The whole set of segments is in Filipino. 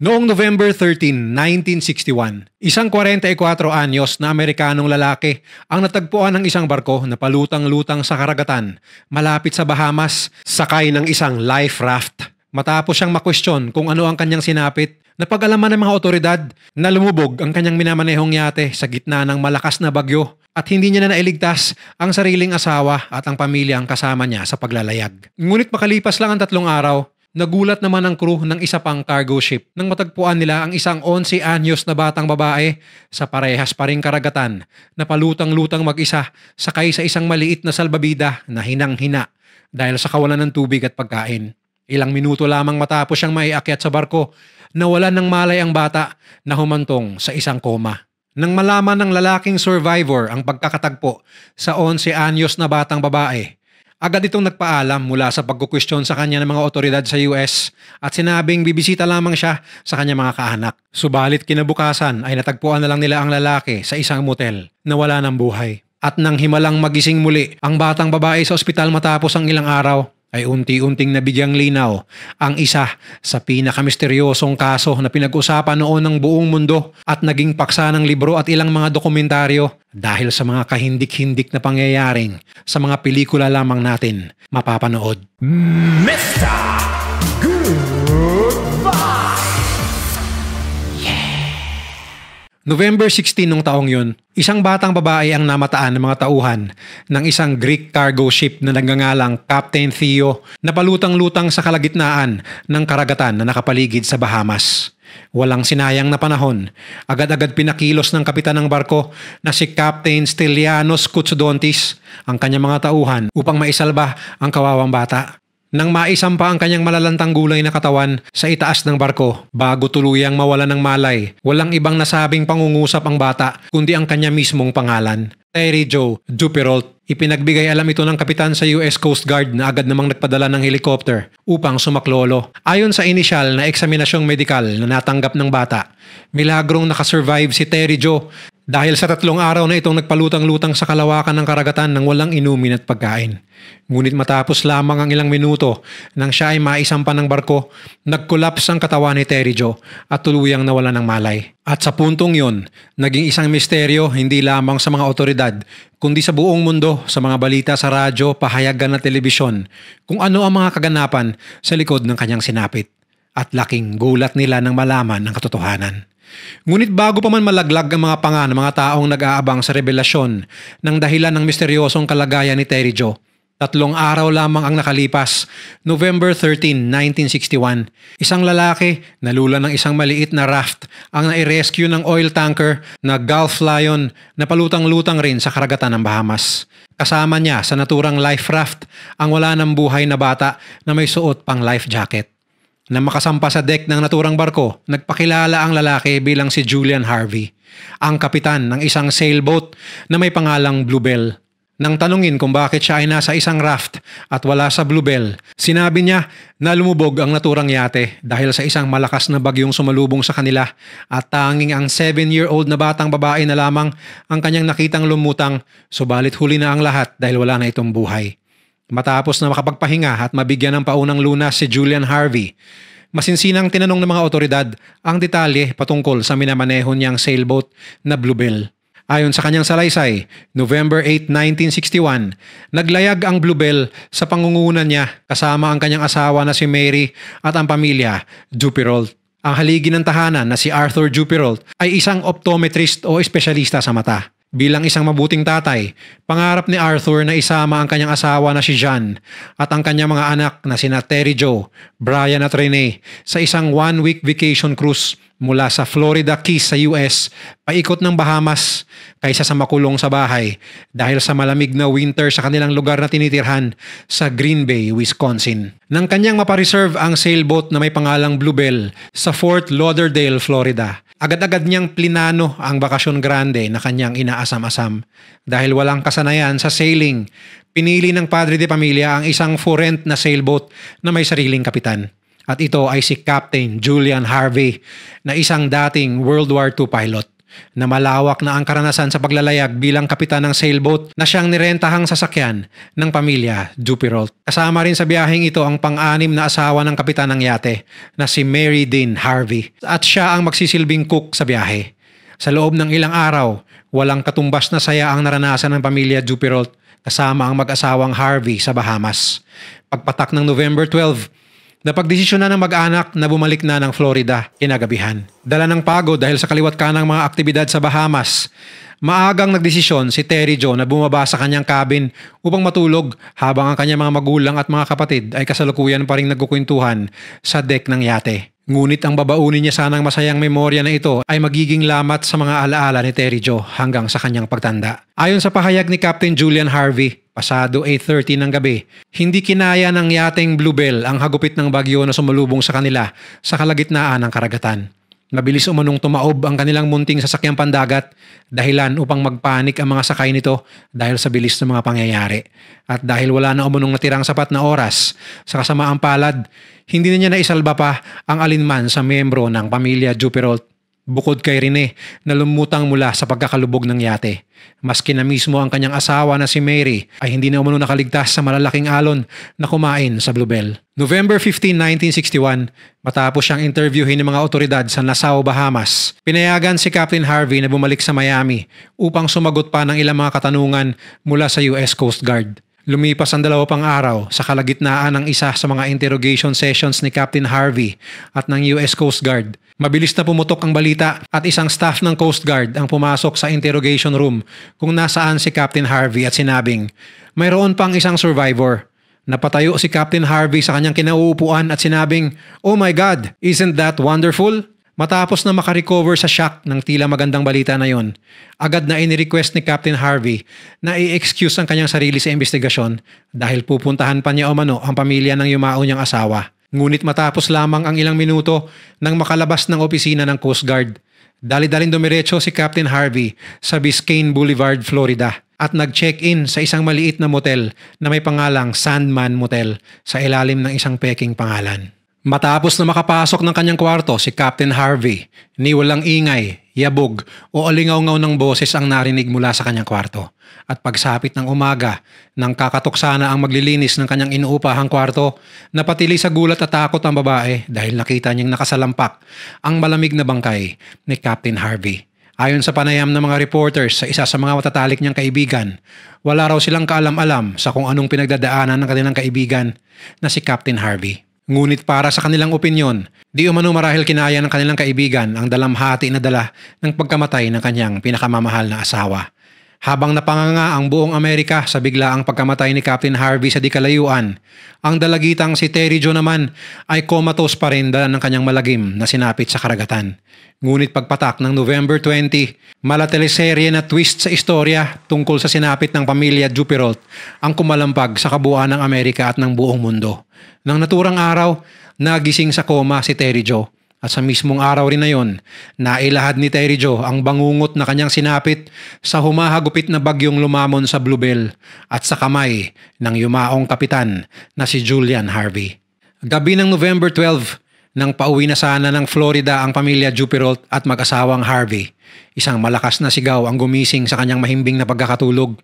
Noong November 13, 1961, isang 44 e anyos na Amerikanong lalaki ang natagpuan ng isang barko na palutang-lutang sa karagatan malapit sa Bahamas sakay ng isang life raft. Matapos siyang makwestiyon kung ano ang kanyang sinapit, napagalaman ng mga otoridad na lumubog ang kanyang minamanehong yate sa gitna ng malakas na bagyo at hindi niya na nailigtas ang sariling asawa at ang pamilyang kasama niya sa paglalayag. Ngunit makalipas lang ang tatlong araw, Nagulat naman ang crew ng isa pang cargo ship nang matagpuan nila ang isang 11 anyos na batang babae sa parehas pa ring karagatan na palutang-lutang mag-isa sakay sa isang maliit na salbabida na hinang-hina dahil sa kawalan ng tubig at pagkain. Ilang minuto lamang matapos siyang maiakyat sa barko, nawalan ng malay ang bata na humantong sa isang koma. Nang malaman ng lalaking survivor ang pagkakatagpo sa 11 anyos na batang babae, Agad itong nagpaalam mula sa pagkukwestiyon sa kanya ng mga otoridad sa US at sinabing bibisita lamang siya sa kanya mga kaanak. Subalit kinabukasan ay natagpuan na lang nila ang lalaki sa isang motel na wala ng buhay. At nang himalang magising muli ang batang babae sa ospital matapos ang ilang araw, ay unti-unting nabigyang linaw ang isa sa pinakamisteryosong kaso na pinag-usapan noon ng buong mundo at naging paksa ng libro at ilang mga dokumentaryo dahil sa mga kahindik-hindik na pangyayaring sa mga pelikula lamang natin mapapanood. Mister! November 16 nung taong yun, isang batang babae ang namataan ng mga tauhan ng isang Greek cargo ship na nagngangalang Captain Theo na palutang-lutang sa kalagitnaan ng karagatan na nakapaligid sa Bahamas. Walang sinayang na panahon, agad-agad pinakilos ng kapitan ng barko na si Captain Stelianos Kutsudontis ang kanyang mga tauhan upang maisalba ang kawawang bata nang maisampa ang kanyang malalantang gulay na katawan sa itaas ng barko bago tuluyang mawala ng malay. Walang ibang nasabing pangungusap ang bata kundi ang kanya mismong pangalan. Terry Joe Duperolt. Ipinagbigay alam ito ng kapitan sa US Coast Guard na agad namang nagpadala ng helicopter upang sumaklolo. Ayon sa inisyal na eksaminasyong medikal na natanggap ng bata, milagrong nakasurvive si Terry Joe dahil sa tatlong araw na itong nagpalutang-lutang sa kalawakan ng karagatan ng walang inumin at pagkain. Ngunit matapos lamang ang ilang minuto nang siya ay maisampan ng barko, nagkulaps ang katawan ni Terry Joe at tuluyang nawala ng malay. At sa puntong yon, naging isang misteryo hindi lamang sa mga otoridad, kundi sa buong mundo, sa mga balita sa radyo, pahayagan at telebisyon, kung ano ang mga kaganapan sa likod ng kanyang sinapit at laking gulat nila nang malaman ang katotohanan. Ngunit bago pa man malaglag ang mga panga ng mga taong nag-aabang sa revelasyon ng dahilan ng misteryosong kalagayan ni Terry Joe, tatlong araw lamang ang nakalipas, November 13, 1961, isang lalaki nalula ng isang maliit na raft ang nai-rescue ng oil tanker na Gulf Lion na palutang-lutang rin sa karagatan ng Bahamas. Kasama niya sa naturang life raft ang wala ng buhay na bata na may suot pang life jacket na makasampa sa deck ng naturang barko, nagpakilala ang lalaki bilang si Julian Harvey, ang kapitan ng isang sailboat na may pangalang Bluebell. Nang tanungin kung bakit siya ay nasa isang raft at wala sa Bluebell, sinabi niya na lumubog ang naturang yate dahil sa isang malakas na bagyong sumalubong sa kanila at tanging ang 7-year-old na batang babae na lamang ang kanyang nakitang lumutang subalit huli na ang lahat dahil wala na itong buhay. Matapos na makapagpahinga at mabigyan ng paunang lunas si Julian Harvey, masinsinang tinanong ng mga otoridad ang detalye patungkol sa minamaneho niyang sailboat na Bluebell. Ayon sa kanyang salaysay, November 8, 1961, naglayag ang Bluebell sa pangunguna niya kasama ang kanyang asawa na si Mary at ang pamilya, Duperolt. Ang haligi ng tahanan na si Arthur Duperolt ay isang optometrist o espesyalista sa mata. Bilang isang mabuting tatay, pangarap ni Arthur na isama ang kanyang asawa na si John at ang kanyang mga anak na sina Terry Joe, Brian at Renee sa isang one-week vacation cruise mula sa Florida Keys sa US paikot ng Bahamas kaysa sa makulong sa bahay dahil sa malamig na winter sa kanilang lugar na tinitirhan sa Green Bay, Wisconsin. Nang kanyang mapareserve ang sailboat na may pangalang Bluebell sa Fort Lauderdale, Florida Agad-agad niyang plinano ang bakasyon grande na kanyang inaasam-asam. Dahil walang kasanayan sa sailing, pinili ng padre de pamilya ang isang for na sailboat na may sariling kapitan. At ito ay si Captain Julian Harvey na isang dating World War II pilot na malawak na ang karanasan sa paglalayag bilang kapitan ng sailboat na siyang nirentahang sasakyan ng pamilya Dupirolt. Kasama rin sa biyaheng ito ang pang-anim na asawa ng kapitan ng yate na si Mary Dean Harvey at siya ang magsisilbing cook sa biyahe. Sa loob ng ilang araw, walang katumbas na saya ang naranasan ng pamilya Dupirolt kasama ang mag-asawang Harvey sa Bahamas. Pagpatak ng November 12, Napagdesisyon na ng mag-anak na bumalik na ng Florida kinagabihan. Dala ng pagod dahil sa kaliwat kanang mga aktibidad sa Bahamas, maagang nagdesisyon si Terry Joe na bumaba sa kanyang cabin upang matulog habang ang kanyang mga magulang at mga kapatid ay kasalukuyan pa rin nagkukwentuhan sa deck ng yate. Ngunit ang babaunin niya sanang masayang memorya na ito ay magiging lamat sa mga alaala ni Terry Joe hanggang sa kanyang pagtanda. Ayon sa pahayag ni Captain Julian Harvey, pasado 8.30 ng gabi, hindi kinaya ng yating Bluebell ang hagupit ng bagyo na sumalubong sa kanila sa kalagitnaan ng karagatan. Mabilis umanong tumaob ang kanilang munting sasakyang pandagat dahilan upang magpanik ang mga sakay nito dahil sa bilis ng mga pangyayari. At dahil wala na umanong natirang sapat na oras sa kasamaang palad, hindi na niya naisalba pa ang alinman sa miyembro ng pamilya Juperol bukod kay Rene na lumutang mula sa pagkakalubog ng yate. Maski na mismo ang kanyang asawa na si Mary ay hindi na umano nakaligtas sa malalaking alon na kumain sa Bluebell. November 15, 1961, matapos siyang interviewin ng mga otoridad sa Nassau, Bahamas, pinayagan si Captain Harvey na bumalik sa Miami upang sumagot pa ng ilang mga katanungan mula sa US Coast Guard. Lumipas ang dalawa pang araw sa kalagitnaan ng isa sa mga interrogation sessions ni Captain Harvey at ng US Coast Guard. Mabilis na pumutok ang balita at isang staff ng Coast Guard ang pumasok sa interrogation room kung nasaan si Captain Harvey at sinabing, mayroon pang isang survivor. Napatayo si Captain Harvey sa kanyang kinauupuan at sinabing, Oh my God, isn't that wonderful? Matapos na makarecover sa shock ng tila magandang balita na yon, agad na inirequest ni Captain Harvey na i-excuse ang kanyang sarili sa investigasyon dahil pupuntahan pa niya o mano ang pamilya ng yumao niyang asawa. Ngunit matapos lamang ang ilang minuto nang makalabas ng opisina ng Coast Guard, dali-daling dumiretso si Captain Harvey sa Biscayne Boulevard, Florida at nag-check-in sa isang maliit na motel na may pangalang Sandman Motel sa ilalim ng isang peking pangalan. Matapos na makapasok ng kanyang kwarto si Captain Harvey, ni walang ingay, yabog o alingaw-ngaw ng boses ang narinig mula sa kanyang kwarto. At pagsapit ng umaga, nang kakatok sana ang maglilinis ng kanyang inuupahang kwarto, napatili sa gulat at takot ang babae dahil nakita niyang nakasalampak ang malamig na bangkay ni Captain Harvey. Ayon sa panayam ng mga reporters sa isa sa mga matatalik niyang kaibigan, wala raw silang kaalam-alam sa kung anong pinagdadaanan ng kanilang kaibigan na si Captain Harvey. Ngunit para sa kanilang opinyon, di umano marahil kinaya ng kanilang kaibigan ang dalamhati na dala ng pagkamatay ng kanyang pinakamamahal na asawa. Habang napanganga ang buong Amerika sa biglaang pagkamatay ni Captain Harvey sa dikalayuan, ang dalagitang si Terry Jo naman ay comatose pa rin dala ng kanyang malagim na sinapit sa karagatan. Ngunit pagpatak ng November 20, malateleserye na twist sa istorya tungkol sa sinapit ng pamilya Jupirolt ang kumalampag sa kabuuan ng Amerika at ng buong mundo. Nang naturang araw, nagising sa koma si Terry Joe at sa mismong araw rin na yon, nailahad ni Terry Joe ang bangungot na kanyang sinapit sa humahagupit na bagyong lumamon sa Bluebell at sa kamay ng yumaong kapitan na si Julian Harvey. Gabi ng November 12, nang pauwi na sana ng Florida ang pamilya Jupirolt at mag-asawang Harvey, isang malakas na sigaw ang gumising sa kanyang mahimbing na pagkakatulog.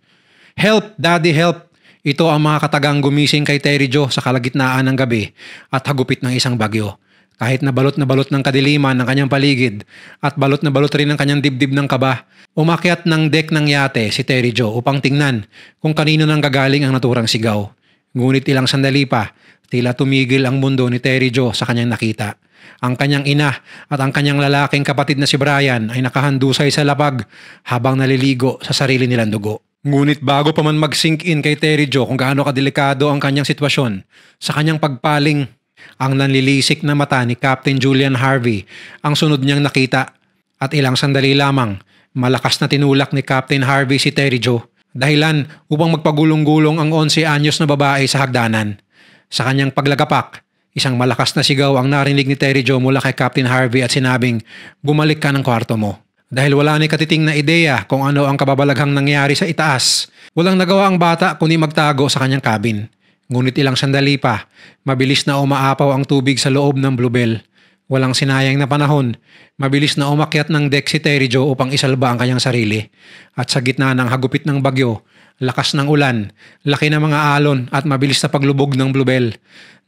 Help, Daddy, help! Ito ang mga katagang gumising kay Terry Joe sa kalagitnaan ng gabi at hagupit ng isang bagyo kahit na balot na balot ng kadiliman ng kanyang paligid at balot na balot rin ng kanyang dibdib ng kaba, umakyat ng deck ng yate si Terry Joe upang tingnan kung kanino nang gagaling ang naturang sigaw. Ngunit ilang sandali pa, tila tumigil ang mundo ni Terry Joe sa kanyang nakita. Ang kanyang ina at ang kanyang lalaking kapatid na si Brian ay nakahandusay sa lapag habang naliligo sa sarili nilang dugo. Ngunit bago pa man mag-sink in kay Terry Joe kung gaano kadelikado ang kanyang sitwasyon, sa kanyang pagpaling ang nanlilisik na mata ni Captain Julian Harvey ang sunod niyang nakita at ilang sandali lamang malakas na tinulak ni Captain Harvey si Terry Joe dahilan upang magpagulong-gulong ang 11 anyos na babae sa hagdanan. Sa kanyang paglagapak, isang malakas na sigaw ang narinig ni Terry Joe mula kay Captain Harvey at sinabing, bumalik ka ng kwarto mo. Dahil wala ni katiting na ideya kung ano ang kababalaghang nangyari sa itaas, walang nagawa ang bata kundi magtago sa kanyang cabin. Ngunit ilang sandali pa, mabilis na umaapaw ang tubig sa loob ng bluebell. Walang sinayang na panahon, mabilis na umakyat ng deck si Terry Joe upang isalba ang kanyang sarili. At sa gitna ng hagupit ng bagyo, lakas ng ulan, laki ng mga alon at mabilis na paglubog ng bluebell.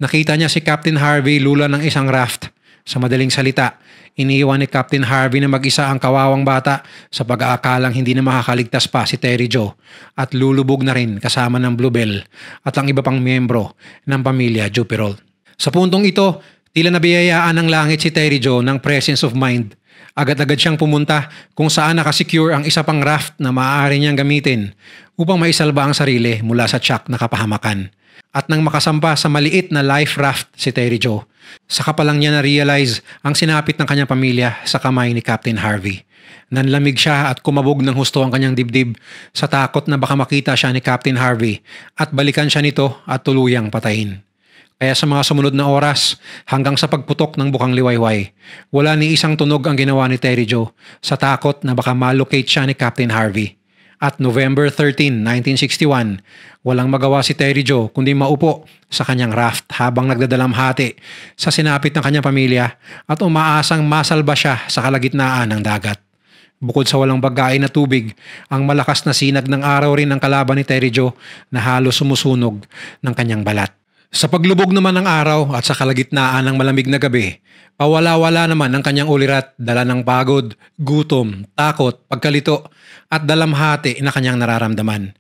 Nakita niya si Captain Harvey lula ng isang raft sa madaling salita, iniiwan ni Captain Harvey na mag-isa ang kawawang bata sa pag-aakalang hindi na makakaligtas pa si Terry Joe at lulubog na rin kasama ng Bluebell at ang iba pang miyembro ng pamilya Jupirol. Sa puntong ito, tila nabiyayaan ng langit si Terry Joe ng presence of mind Agad-agad siyang pumunta kung saan nakasecure ang isa pang raft na maaari niyang gamitin upang maisalba ang sarili mula sa tsak na kapahamakan at nang makasampa sa maliit na life raft si Terry Joe. Saka pa lang niya na-realize ang sinapit ng kanyang pamilya sa kamay ni Captain Harvey. Nanlamig siya at kumabog ng husto ang kanyang dibdib sa takot na baka makita siya ni Captain Harvey at balikan siya nito at tuluyang patayin. Kaya sa mga sumunod na oras, hanggang sa pagputok ng bukang liwayway, wala ni isang tunog ang ginawa ni Terry Joe sa takot na baka malocate siya ni Captain Harvey. At November 13, 1961, walang magawa si Terry Joe kundi maupo sa kanyang raft habang nagdadalamhati sa sinapit ng kanyang pamilya at umaasang masalba siya sa kalagitnaan ng dagat. Bukod sa walang bagay na tubig, ang malakas na sinag ng araw rin ang kalaban ni Terry Joe na halos sumusunog ng kanyang balat. Sa paglubog naman ng araw at sa kalagitnaan ng malamig na gabi, pawala-wala naman ang kanyang ulirat dala ng pagod, gutom, takot, pagkalito at dalamhati na kanyang nararamdaman.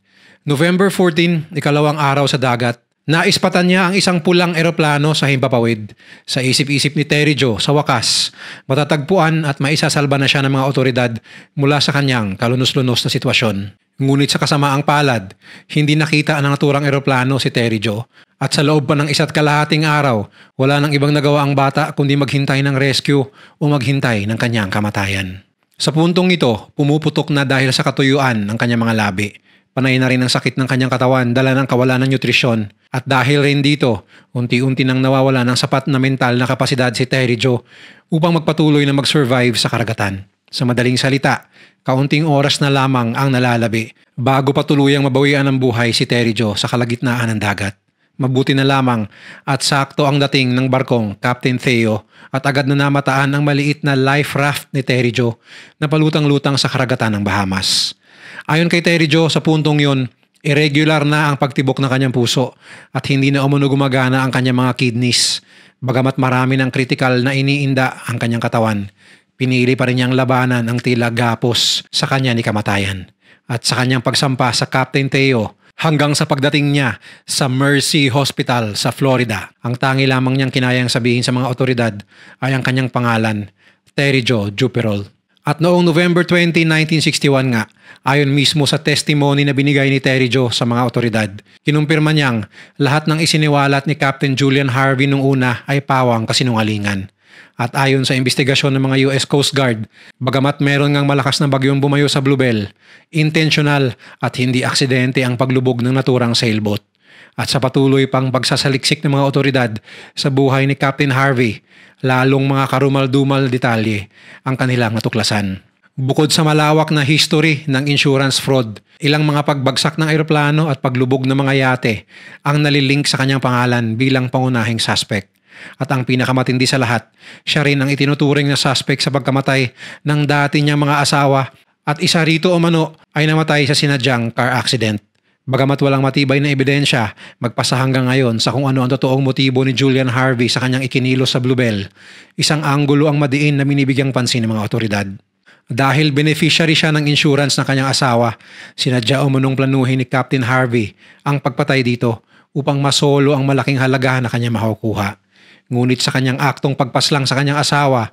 November 14, ikalawang araw sa dagat, naispatan niya ang isang pulang eroplano sa himpapawid. Sa isip-isip ni Terry Joe sa wakas, matatagpuan at maisasalba na siya ng mga otoridad mula sa kanyang kalunos-lunos na sitwasyon. Ngunit sa kasamaang palad, hindi nakita ng naturang eroplano si Terry Joe at sa loob pa ng isa't kalahating araw, wala nang ibang nagawa ang bata kundi maghintay ng rescue o maghintay ng kanyang kamatayan. Sa puntong ito, pumuputok na dahil sa katuyuan ng kanyang mga labi. Panay na rin ang sakit ng kanyang katawan dala ng kawalan ng nutrisyon. At dahil rin dito, unti-unti nang nawawala ng sapat na mental na kapasidad si Terry Joe upang magpatuloy na mag-survive sa karagatan. Sa madaling salita, Kaunting oras na lamang ang nalalabi bago patuluyang mabawian ng buhay si Terry Joe sa kalagitnaan ng dagat. Mabuti na lamang at sakto ang dating ng barkong Captain Theo at agad na namataan ang maliit na life raft ni Terry Joe na palutang-lutang sa karagatan ng Bahamas. Ayon kay Terry Joe sa puntong yon, irregular na ang pagtibok ng kanyang puso at hindi na umuno gumagana ang kanyang mga kidneys bagamat marami ng critical na iniinda ang kanyang katawan Pinili pa rin niyang labanan ang tila gapos sa kanya ni kamatayan at sa kanyang pagsampa sa Captain Teo hanggang sa pagdating niya sa Mercy Hospital sa Florida. Ang tangi lamang niyang kinayang sabihin sa mga otoridad ay ang kanyang pangalan, Terry Joe Jupiterol. At noong November 20, 1961 nga, ayon mismo sa testimony na binigay ni Terry Joe sa mga otoridad, kinumpirma niyang lahat ng isiniwalat ni Captain Julian Harvey nung una ay pawang kasinungalingan. At ayon sa investigasyon ng mga US Coast Guard, bagamat meron ngang malakas na bagyong bumayo sa Bluebell, intentional at hindi aksidente ang paglubog ng naturang sailboat. At sa patuloy pang pagsasaliksik ng mga otoridad sa buhay ni Captain Harvey, lalong mga karumal-dumal detalye ang kanilang natuklasan. Bukod sa malawak na history ng insurance fraud, ilang mga pagbagsak ng aeroplano at paglubog ng mga yate ang nalilink sa kanyang pangalan bilang pangunahing suspect. At ang pinakamatindi sa lahat, siya rin ang itinuturing na suspect sa pagkamatay ng dati niyang mga asawa at isa rito o mano ay namatay sa sinadyang car accident. Bagamat walang matibay na ebidensya, magpasa hanggang ngayon sa kung ano ang totoong motibo ni Julian Harvey sa kanyang ikinilo sa Bluebell, isang anggulo ang madiin na minibigyang pansin ng mga otoridad. Dahil beneficiary siya ng insurance ng kanyang asawa, sinadya manong planuhin ni Captain Harvey ang pagpatay dito upang masolo ang malaking halaga na kanya makukuha. Ngunit sa kanyang aktong pagpaslang sa kanyang asawa,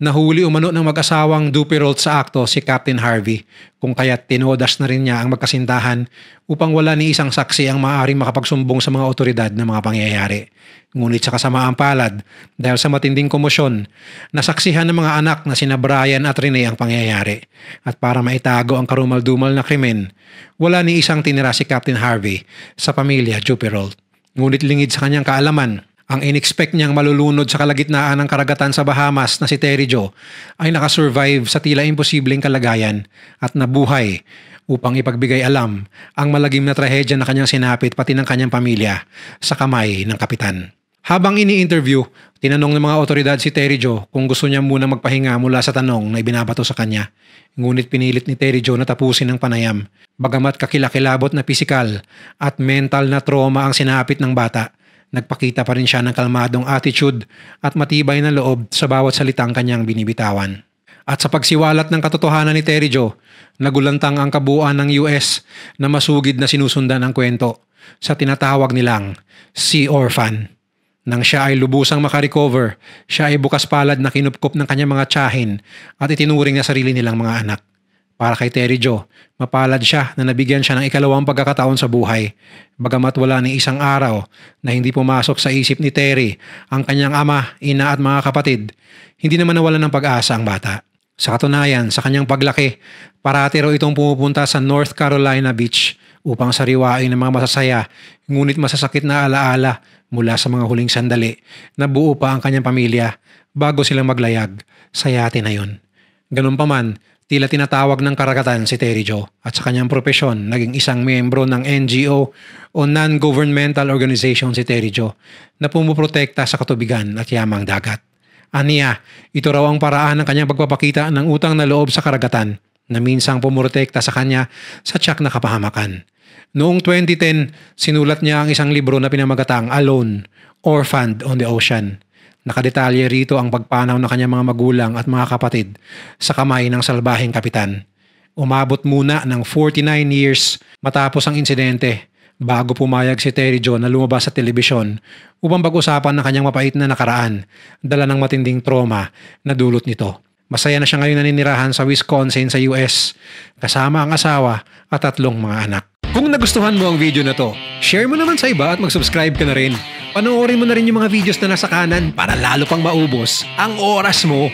nahuli umano ng mag-asawang Duperolt sa akto si Captain Harvey kung kaya tinodas na rin niya ang magkasindahan upang wala ni isang saksi ang maaaring makapagsumbong sa mga otoridad ng mga pangyayari. Ngunit sa kasamaang palad, dahil sa matinding komosyon, nasaksihan ng mga anak na sina Brian at Rene ang pangyayari. At para maitago ang karumaldumal na krimen, wala ni isang tinira si Captain Harvey sa pamilya Duperolt. Ngunit lingid sa kanyang kaalaman, ang inexpect niyang malulunod sa kalagitnaan ng karagatan sa Bahamas na si Terry Joe ay nakasurvive sa tila imposibleng kalagayan at nabuhay upang ipagbigay alam ang malagim na trahedya na kanyang sinapit pati ng kanyang pamilya sa kamay ng kapitan. Habang ini-interview, tinanong ng mga otoridad si Terry Joe kung gusto niya muna magpahinga mula sa tanong na ibinabato sa kanya. Ngunit pinilit ni Terry Joe na tapusin ang panayam. Bagamat kakilakilabot na pisikal at mental na trauma ang sinapit ng bata, Nagpakita pa rin siya ng kalmadong attitude at matibay na loob sa bawat salitang kanyang binibitawan. At sa pagsiwalat ng katotohanan ni Terry Joe, nagulantang ang kabuuan ng US na masugid na sinusundan ang kwento sa tinatawag nilang Sea Orphan. Nang siya ay lubusang makarecover, siya ay bukas palad na kinupkop ng kanyang mga tsahin at itinuring na sarili nilang mga anak. Para kay Terry Joe, mapalad siya na nabigyan siya ng ikalawang pagkakataon sa buhay. Bagamat wala ni isang araw na hindi pumasok sa isip ni Terry ang kanyang ama, ina at mga kapatid, hindi naman nawalan ng pag-asa ang bata. Sa katunayan, sa kanyang paglaki, parati raw itong pumupunta sa North Carolina Beach upang sariwain ng mga masasaya ngunit masasakit na alaala mula sa mga huling sandali na buo pa ang kanyang pamilya bago silang maglayag sa yate na yon. Ganun pa man, Tila tinatawag ng karagatan si Terry Joe at sa kanyang propesyon naging isang miyembro ng NGO o non-governmental organization si Terry Joe na pumuprotekta sa katubigan at yamang dagat. Aniya, ito raw ang paraan ng kanyang pagpapakita ng utang na loob sa karagatan na minsang pumurotekta sa kanya sa tiyak na kapahamakan. Noong 2010, sinulat niya ang isang libro na pinamagatang Alone, Orphaned on the Ocean Nakadetalye rito ang pagpanaw ng kanyang mga magulang at mga kapatid sa kamay ng salbahing kapitan. Umabot muna ng 49 years matapos ang insidente bago pumayag si Terry John na lumabas sa telebisyon upang pag-usapan ng kanyang mapait na nakaraan dala ng matinding trauma na dulot nito. Masaya na siya ngayon naninirahan sa Wisconsin sa US kasama ang asawa at tatlong mga anak. Kung nagustuhan mo ang video na to, share mo naman sa iba at mag-subscribe ka na rin. Panoorin mo na rin yung mga videos na nasa kanan para lalo pang maubos ang oras mo.